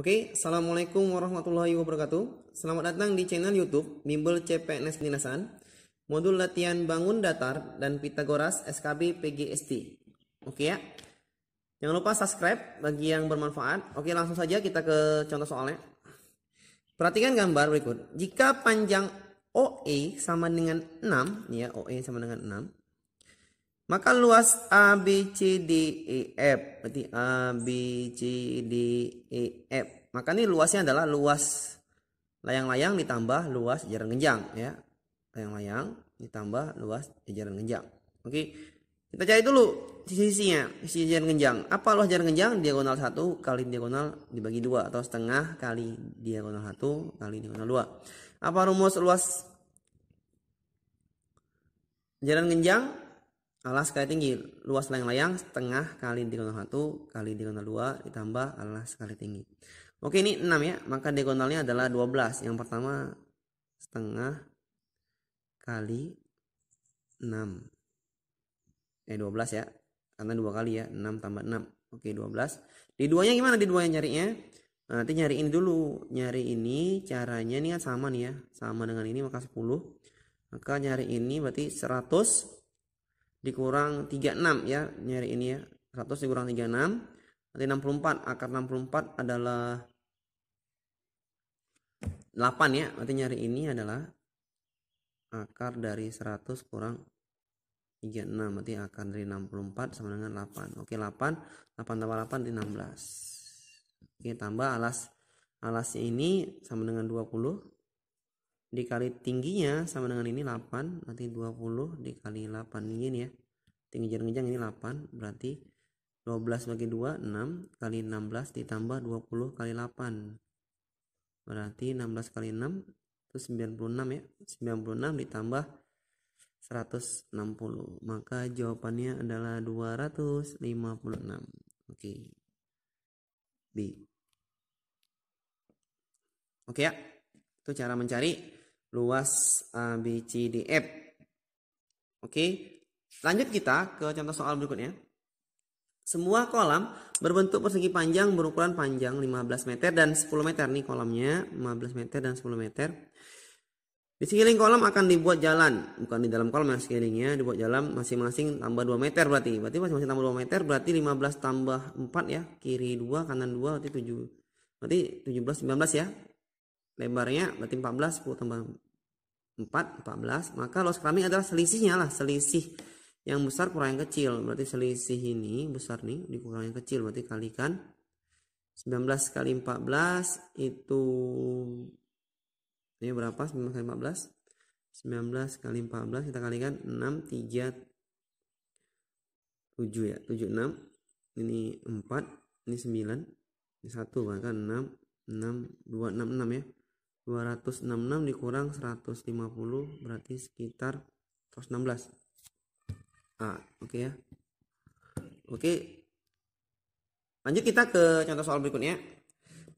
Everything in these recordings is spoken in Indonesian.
Oke, Assalamualaikum warahmatullahi wabarakatuh. Selamat datang di channel Youtube Bimbel CPNS Dinasan. Modul latihan bangun datar dan Pitagoras SKB PGST. Oke ya. Jangan lupa subscribe bagi yang bermanfaat. Oke, langsung saja kita ke contoh soalnya. Perhatikan gambar berikut. Jika panjang OE sama dengan 6, ya OE sama dengan 6, maka luas A, B, C, D, E, F. Berarti A, B, C, D, E, F. Maka ini luasnya adalah luas layang-layang ditambah luas jajaran genjang ya. Layang-layang ditambah luas jajaran genjang. Oke. Kita cari dulu sisi sisinya, sisi jajaran genjang. Apa luas jajaran genjang? Diagonal 1 kali diagonal dibagi 2 atau setengah kali diagonal 1 kali diagonal 2. Apa rumus luas jajaran genjang? alas sekali tinggi luas layang-layang setengah kali diagonal 1 kali diagonal 2 ditambah alas sekali tinggi oke ini 6 ya maka diagonalnya adalah 12 yang pertama setengah kali 6 eh 12 ya karena dua kali ya 6 tambah 6 oke 12 di duanya gimana di duanya nyarinya nah, nanti nyari ini dulu nyari ini caranya ini kan sama nih ya sama dengan ini maka 10 maka nyari ini berarti 100 dikurang 36 ya nyari ini ya 100 dikurang 36 nanti 64 akar 64 adalah 8 ya nanti nyari ini adalah akar dari 100 kurang 36 berarti akar dari 64 sama dengan 8 oke 8 8 tambah 8 di 16 oke tambah alas alasnya ini sama dengan 20 dikali tingginya sama dengan ini 8 nanti 20 dikali 8 ini ya tinggi jarak-jarak ini 8 berarti 12 bagi 2 6 kali 16 ditambah 20 kali 8 berarti 16 kali 6 itu 96 ya 96 ditambah 160 maka jawabannya adalah 256 oke B oke ya itu cara mencari luas eh, ABCDF. Oke, lanjut kita ke contoh soal berikutnya. Semua kolam berbentuk persegi panjang berukuran panjang 15 meter dan 10 meter. Nih kolamnya 15 meter dan 10 meter. Di sekeliling kolam akan dibuat jalan, bukan di dalam kolam yang sekelilingnya dibuat jalan masing-masing tambah 2 meter berarti. Berarti masing-masing tambah 2 meter berarti 15 tambah 4 ya, kiri 2, kanan 2 berarti 7. Berarti 17 19 ya lebarnya berarti 14 10 tambah 4 14 maka loss kami adalah selisihnya lah selisih yang besar kurang yang kecil berarti selisih ini besar nih dikurang yang kecil berarti kalikan 19 kali 14 itu ini berapa 19 kali 14 19 kali 14 kita kalikan 6 3 7 ya 7 6 ini 4 ini 9 ini 1 bahkan 6 6 2 6 6 ya 266 dikurang 150 berarti sekitar 116 ah oke okay ya oke okay. lanjut kita ke contoh soal berikutnya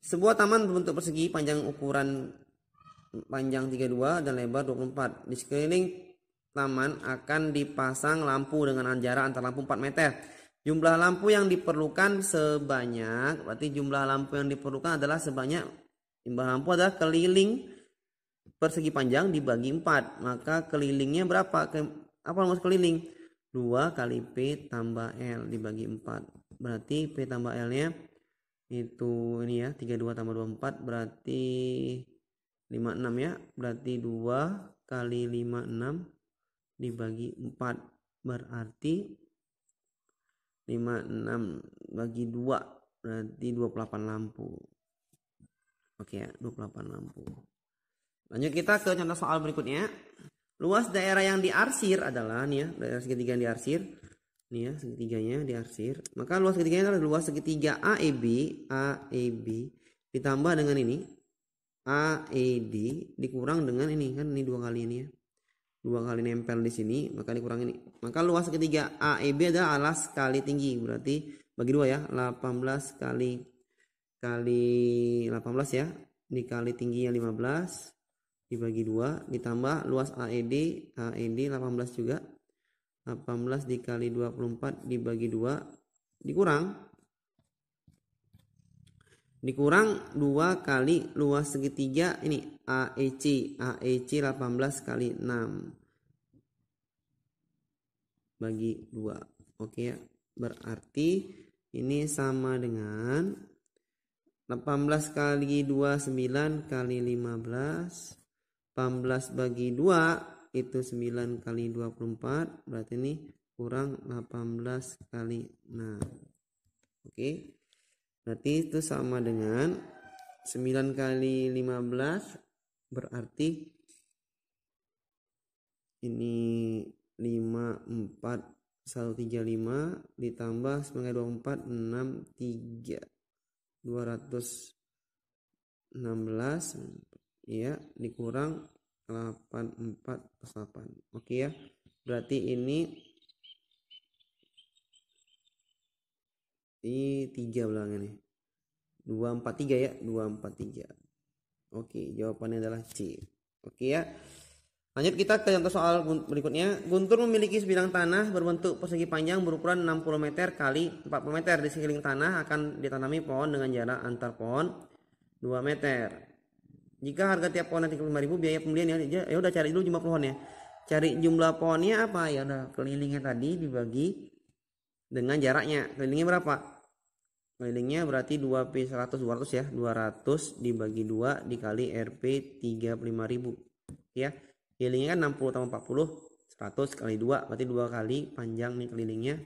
sebuah taman berbentuk persegi panjang ukuran panjang 32 dan lebar 24 di sekeliling taman akan dipasang lampu dengan jarak antara lampu 4 meter jumlah lampu yang diperlukan sebanyak berarti jumlah lampu yang diperlukan adalah sebanyak Imbang lampu adalah keliling persegi panjang dibagi 4. Maka kelilingnya berapa? Ke, apa rumus keliling? 2 kali P tambah L dibagi 4. Berarti P tambah L-nya itu ini ya 32 tambah 24 berarti 56 ya. Berarti 2 kali 56 dibagi 4 berarti 56 bagi 2 berarti 28 lampu. Oke 28 lampu. Lanjut kita ke contoh soal berikutnya. Luas daerah yang diarsir adalah nih ya, daerah segitiga yang diarsir. Nih ya, segitiganya diarsir. Maka luas segitiganya adalah luas segitiga AEB, AEB ditambah dengan ini AED dikurang dengan ini kan ini dua kali ini ya. Dua kali nempel di sini, maka dikurang ini. Maka luas segitiga AEB adalah alas kali tinggi, berarti bagi dua ya, 18 kali kali 18 ya. dikali tingginya 15 dibagi 2 ditambah luas AED AED 18 juga. 18 dikali 24 dibagi 2 dikurang dikurang 2 kali luas segitiga ini AEC AEC 18 kali 6 bagi 2 oke ya berarti ini sama dengan 18 kali 2 9 kali 15 18 bagi 2 itu 9 kali 24 berarti ini kurang 18 kali 6 oke berarti itu sama dengan 9 kali 15 berarti ini 5 4 1 ditambah 9 24 6 3 216 ya dikurang 848 oke ya berarti ini ini tiga belakang ini 243 ya 243 oke jawabannya adalah C oke ya Lanjut kita ke contoh soal berikutnya. Guntur memiliki sebidang tanah berbentuk persegi panjang berukuran 60 meter kali 40 meter. Di sekeliling tanah akan ditanami pohon dengan jarak antar pohon 2 meter. Jika harga tiap pohon nanti ribu biaya pembelian ya, ya, ya udah cari dulu jumlah pohonnya. Cari jumlah pohonnya apa? Ya udah kelilingnya tadi dibagi dengan jaraknya. Kelilingnya berapa? Kelilingnya berarti 2P 100 200 ya. 200 dibagi 2 dikali RP 35.000 ya kelilingnya kan 60 tambah 40 100 kali 2 berarti 2 kali panjang nih kelilingnya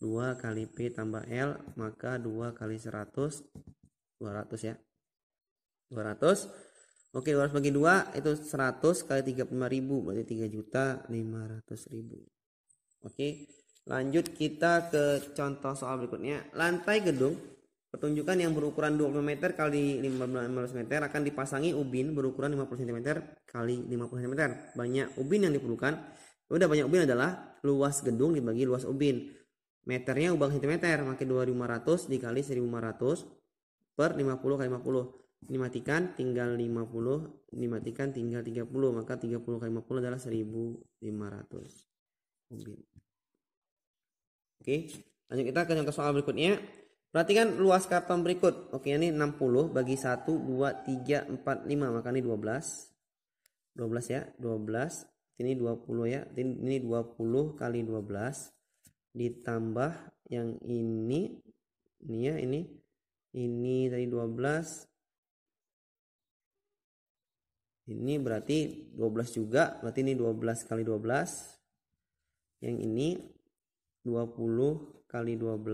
2 kali P tambah L maka 2 kali 100 200 ya 200 Oke 200 bagi 2 itu 100 kali 35 ribu berarti 3 juta 500 ribu Oke lanjut kita ke contoh soal berikutnya lantai gedung Pertunjukan yang berukuran 20 meter kali 15 meter akan dipasangi ubin berukuran 50 cm kali 50 cm. Banyak ubin yang diperlukan. Udah banyak ubin adalah luas gedung dibagi luas ubin. Meternya ubah meter, maka 2500 dikali 1500 per 50 kali 50. Dimatikan tinggal 50, dimatikan tinggal 30, maka 30 kali 50 adalah 1500 ubin. Oke, lanjut kita ke soal berikutnya. Perhatikan luas karton berikut. Oke, ini 60 bagi 1, 2, 3, 4, 5. Maka ini 12. 12 ya, 12. Ini 20 ya. Ini 20 kali 12. Ditambah yang ini. Ini ya, ini. Ini tadi 12. Ini berarti 12 juga. Berarti ini 12 kali 12. Yang ini 20 kali 12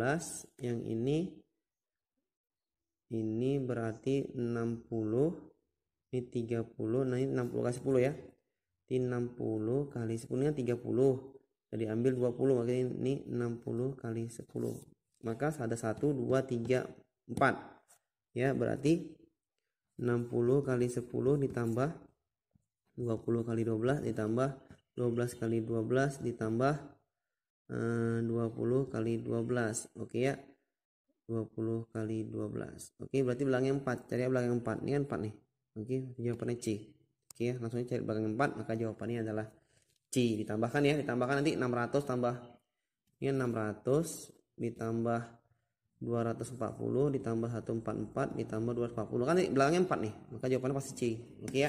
yang ini ini berarti 60 ini 30 nah ini 60 kali 10 ya ini 60 kali 10 nya 30 jadi ambil 20 makanya ini 60 kali 10 maka ada 1 2 3 4 ya berarti 60 kali 10 ditambah 20 kali 12 ditambah 12 kali 12 ditambah 20 eh, kali 12 oke ya 20 kali 12 oke berarti belakangnya 4 cari belakang 4 ini kan 4 nih oke jawabannya C oke ya langsung cari belakang 4 maka jawabannya adalah C ditambahkan ya ditambahkan nanti 600 tambah ini 600 ditambah 240 ditambah 144 ditambah 240 kan nih, belakangnya 4 nih maka jawabannya pasti C oke ya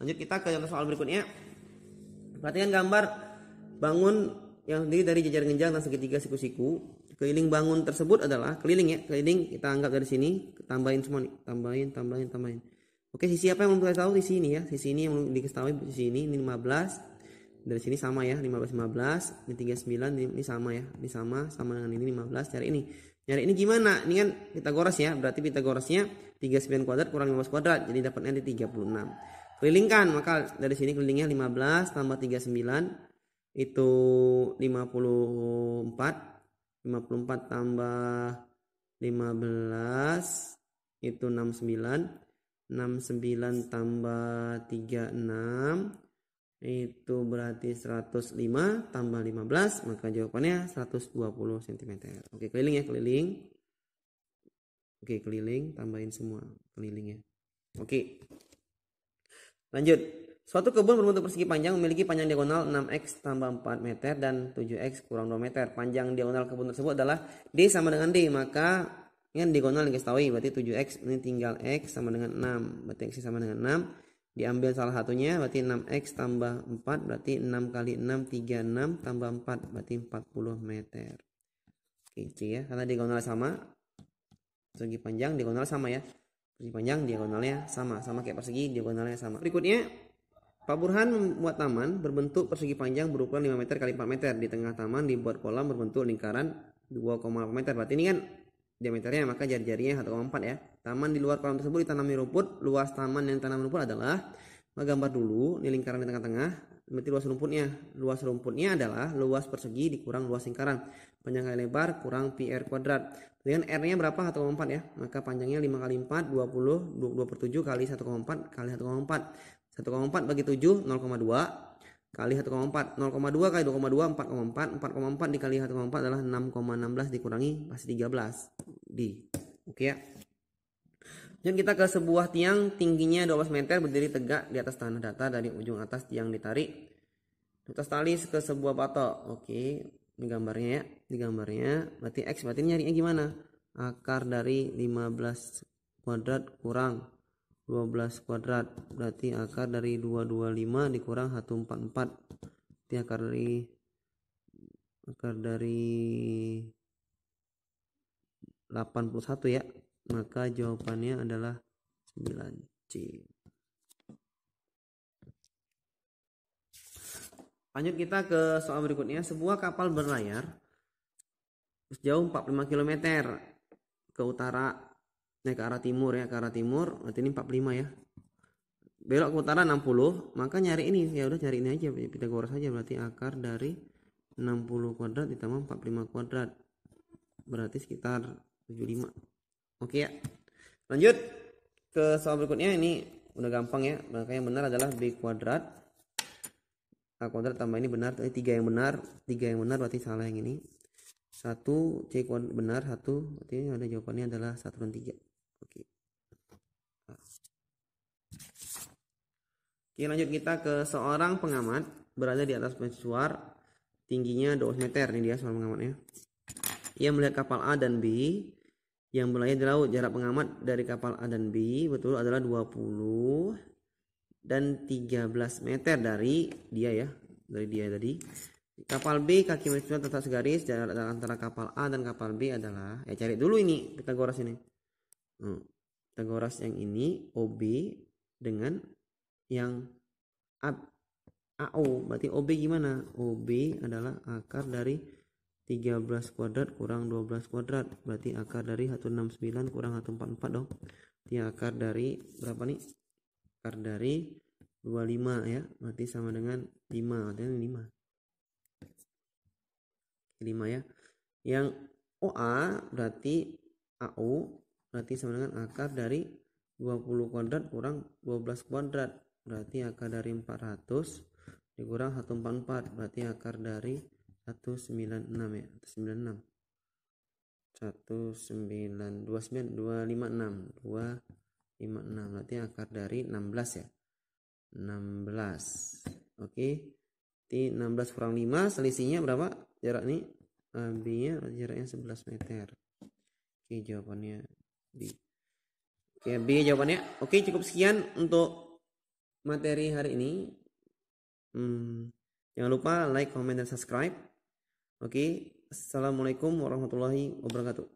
lanjut kita ke soal berikutnya perhatikan gambar bangun yang terdiri dari jajar genjang dan segitiga siku-siku. Keliling bangun tersebut adalah keliling ya, keliling kita anggap dari sini, tambahin semua nih, tambahin, tambahin, tambahin. Oke, sisi apa yang belum kita tahu di sini ya? Sisi ini yang belum diketahui di sini ini 15. Dari sini sama ya, 15 15, ini 39, ini, sama ya. Ini sama sama dengan ini 15 cari ini. Nyari ini gimana? Ini kan Pitagoras ya. Berarti Pitagorasnya 39 kuadrat kurang 15 kuadrat. Jadi dapatnya di 36. Kelilingkan, maka dari sini kelilingnya 15 tambah 39 itu 54 54 tambah 15 itu 69 69 tambah 36 itu berarti 105 tambah 15 maka jawabannya 120 cm oke keliling ya keliling oke keliling tambahin semua keliling ya oke lanjut Suatu kebun berbentuk persegi panjang memiliki panjang diagonal 6x tambah 4 meter dan 7x kurang 2 meter. Panjang diagonal kebun tersebut adalah D sama dengan D. Maka diagonal yang kita tahu, berarti 7x ini tinggal x sama dengan 6. Berarti x sama dengan 6. Diambil salah satunya berarti 6x tambah 4 berarti 6 kali 6 36 tambah 4 berarti 40 meter. Oke C ya karena diagonal sama. Persegi panjang diagonal sama ya. Persegi panjang diagonalnya sama. Sama kayak persegi diagonalnya sama. Berikutnya Pak Burhan membuat taman berbentuk persegi panjang berukuran 5 meter kali 4 meter. Di tengah taman dibuat kolam berbentuk lingkaran 2,8 meter. Berarti ini kan diameternya maka jari-jarinya 1,4 ya. Taman di luar kolam tersebut ditanami rumput. Luas taman yang tanam rumput adalah gambar dulu ini lingkaran di tengah-tengah berarti luas rumputnya. Luas rumputnya adalah luas persegi dikurang luas lingkaran. Panjang kali lebar kurang PR kuadrat. Dengan R-nya berapa? 1,4 ya. Maka panjangnya 5 kali 4 20 2 7 kali 1,4 kali 1,4. 1,4 bagi 7 0,2 kali 1,4 0,2 kali 2,2 4,4 4,4 dikali 1,4 adalah 6,16 dikurangi pasti 13 di oke ya dan kita ke sebuah tiang tingginya 12 meter berdiri tegak di atas tanah datar dari ujung atas tiang ditarik atas tali ke sebuah patok oke ini gambarnya ya ini gambarnya berarti x berarti nyarinya gimana akar dari 15 kuadrat kurang 12 kuadrat berarti akar dari 225 dikurang 144 berarti akar dari akar dari 81 ya maka jawabannya adalah 9C lanjut kita ke soal berikutnya sebuah kapal berlayar sejauh 45 km ke utara Naik ke arah timur ya, ke arah timur. Berarti ini 45 ya. Belok ke utara 60, maka nyari ini ya udah nyari ini aja Pitagoras saja berarti akar dari 60 kuadrat ditambah 45 kuadrat. Berarti sekitar 75. Oke ya. Lanjut ke soal berikutnya ini udah gampang ya. Maka yang benar adalah B kuadrat A kuadrat tambah ini benar, tadi eh, tiga yang benar, tiga yang benar berarti salah yang ini. 1 C benar 1 artinya ada jawabannya adalah 1 dan 3 oke oke lanjut kita ke seorang pengamat berada di atas pecuar tingginya 2 meter ini dia seorang pengamatnya ia melihat kapal A dan B yang berlayar di laut jarak pengamat dari kapal A dan B betul adalah 20 dan 13 meter dari dia ya dari dia tadi Kapal B kaki mesinnya tetap segaris jarak antara kapal A dan kapal B adalah ya cari dulu ini Pitagoras ini. Hmm. Pitagoras yang ini OB dengan yang A, AO. Berarti OB gimana? OB adalah akar dari 13 kuadrat kurang 12 kuadrat. Berarti akar dari 169 kurang 144 dong. Berarti akar dari berapa nih? Akar dari 25 ya. Berarti sama dengan 5. Berarti 5 kelima ya yang OA berarti AU berarti sama dengan akar dari 20 kuadrat kurang 12 kuadrat berarti akar dari 400 dikurang 144 berarti akar dari 196 ya 196 192 256 256 berarti akar dari 16 ya 16 oke okay. Berarti 16 kurang 5 selisihnya berapa? Jarak ini eh, B-nya jaraknya 11 meter. Oke, jawabannya B. Oke, B jawabannya. Oke, cukup sekian untuk materi hari ini. Hmm, jangan lupa like, comment, dan subscribe. Oke, Assalamualaikum warahmatullahi wabarakatuh.